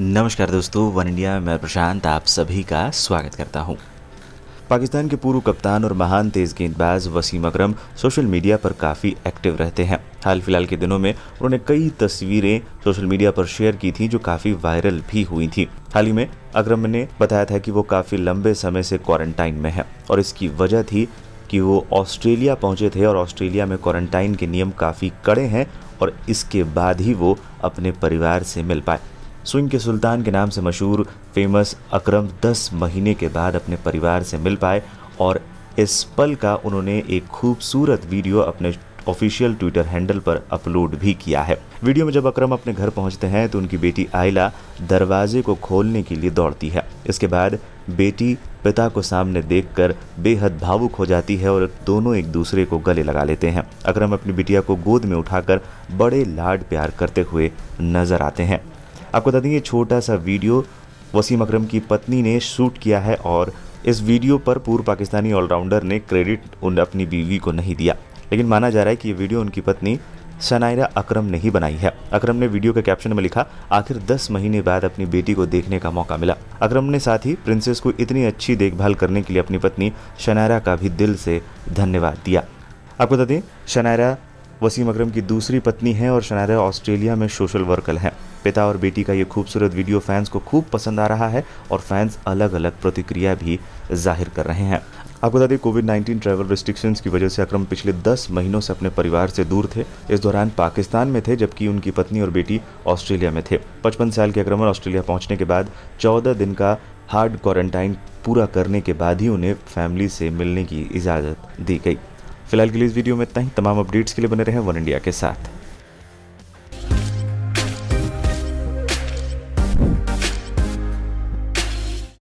नमस्कार दोस्तों one India में मैं प्रशांत आप सभी का स्वागत करता हूं। पाकिस्तान के पूर्व कप्तान और महान तेज गेंदबाज वसीम अकरम सोशल मीडिया पर काफ़ी एक्टिव रहते हैं हाल फिलहाल के दिनों में उन्होंने कई तस्वीरें सोशल मीडिया पर शेयर की थी जो काफ़ी वायरल भी हुई थी हाल ही में अकरम ने बताया था कि वो काफ़ी लंबे समय से क्वारंटाइन में है और इसकी वजह थी कि वो ऑस्ट्रेलिया पहुंचे थे और ऑस्ट्रेलिया में क्वारंटाइन के नियम काफ़ी कड़े हैं और इसके बाद ही वो अपने परिवार से मिल पाए स्विंग के सुल्तान के नाम से मशहूर फेमस अकरम 10 महीने के बाद अपने परिवार से मिल पाए और इस पल का उन्होंने एक खूबसूरत वीडियो अपने ऑफिशियल ट्विटर हैंडल पर अपलोड भी किया है वीडियो में जब अकरम अपने घर पहुंचते हैं तो उनकी बेटी आयला दरवाजे को खोलने के लिए दौड़ती है इसके बाद बेटी पिता को सामने देखकर बेहद भावुक हो जाती है और दोनों एक दूसरे को गले लगा लेते हैं अकरम अपनी बिटिया को गोद में उठाकर बड़े लाड प्यार करते हुए नजर आते हैं आपको बता दें ये छोटा सा वीडियो वसीम अकरम की पत्नी ने शूट किया है और इस वीडियो पर पूर्व पाकिस्तानी ऑलराउंडर ने क्रेडिट उन अपनी बीवी को नहीं दिया लेकिन माना जा रहा है कि ये वीडियो उनकी पत्नी सनायरा अकरम ने ही बनाई है अकरम ने वीडियो के कैप्शन में लिखा आखिर 10 महीने बाद अपनी बेटी को देखने का मौका मिला अकरम ने साथ ही प्रिंसेस को इतनी अच्छी देखभाल करने के लिए अपनी पत्नी शनायरा का भी दिल से धन्यवाद दिया आपको बता दें शनायरा वसीम अकरम की दूसरी पत्नी है और शनायरा ऑस्ट्रेलिया में सोशल वर्कर हैं पिता और बेटी का ये खूबसूरत वीडियो फैंस को खूब पसंद आ रहा है और फैंस अलग अलग प्रतिक्रिया भी जाहिर कर रहे हैं आपको बता दें कोविड 19 ट्रैवल रिस्ट्रिक्शंस की वजह से अक्रम पिछले 10 महीनों से अपने परिवार से दूर थे इस दौरान पाकिस्तान में थे जबकि उनकी पत्नी और बेटी ऑस्ट्रेलिया में थे 55 साल के अक्रम ऑस्ट्रेलिया पहुंचने के बाद 14 दिन का हार्ड क्वारंटाइन पूरा करने के बाद ही उन्हें फैमिली से मिलने की इजाज़त दी गई फिलहाल के लिए इस वीडियो में इतना ही तमाम अपडेट्स के लिए बने रहे वन इंडिया के साथ